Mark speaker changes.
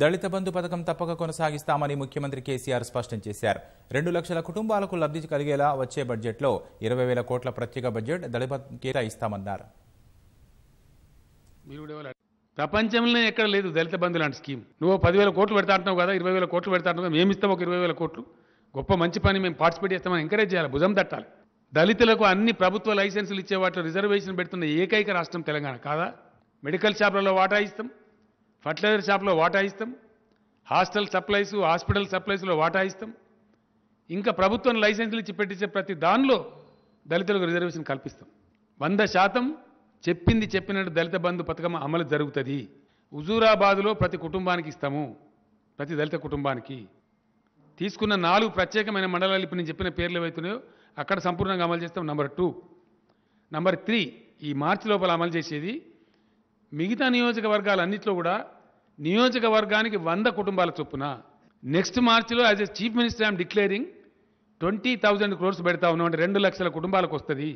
Speaker 1: దళిత బంధు పథకం తప్పక కొనసాగిస్తామని ముఖ్యమంత్రి కేసీఆర్ స్పష్టం చేశారు రెండు లక్షల కుటుంబాలకు లబ్ధి కలిగేలా వచ్చే బడ్జెట్లో ఇరవై వేల కోట్ల ప్రత్యేక బడ్జెట్ దళిత కేటాయిస్తామన్నారు ప్రపంచంలో ఎక్కడ లేదు దళిత బంధు లాంటి
Speaker 2: స్కీమ్ నువ్వు పదివేల కోట్లు పెడతా అంటున్నావు కదా ఇరవై వేల కోట్లు పెడతా అంటున్నావు మేము ఇస్తాం ఒక ఇరవై వేల కోట్లు గొప్ప మంచి పని మేము పార్టిసిపేట్ చేస్తామని ఎంకరేజ్ చేయాలి భుజం తట్టాలి దళితులకు అన్ని ప్రభుత్వ లైసెన్సులు ఇచ్చే వాటిలో రిజర్వేషన్ పెడుతున్న ఏకైక రాష్ట్రం తెలంగాణ కాదా మెడికల్ షాపులలో వాటా ఇస్తాం ఫర్టిలైజర్ షాప్లో వాటా ఇస్తాం హాస్టల్ సప్లైస్ హాస్పిటల్ సప్లైస్లో వాటా ఇస్తాం ఇంకా ప్రభుత్వం లైసెన్సులు ఇచ్చి పెట్టించే ప్రతి దానిలో దళితులకు రిజర్వేషన్ కల్పిస్తాం వంద శాతం చెప్పింది చెప్పినట్టు దళిత బంధు పథకం అమలు జరుగుతుంది హుజూరాబాదులో ప్రతి కుటుంబానికి ఇస్తాము ప్రతి దళిత కుటుంబానికి తీసుకున్న నాలుగు ప్రత్యేకమైన మండలాలు ఇప్పుడు నేను చెప్పిన పేర్లు ఏవైతున్నాయో అక్కడ సంపూర్ణంగా అమలు చేస్తాం నెంబర్ టూ నెంబర్ త్రీ ఈ మార్చి లోపల అమలు చేసేది మిగతా నియోజకవర్గాలన్నింటిలో కూడా నియోజకవర్గానికి వంద కుటుంబాల చొప్పున నెక్స్ట్ మార్చిలో as a chief minister I'm declaring twenty thousand crores పెడతా ఉన్నాం అంటే రెండు లక్షల కుటుంబాలకు వస్తుంది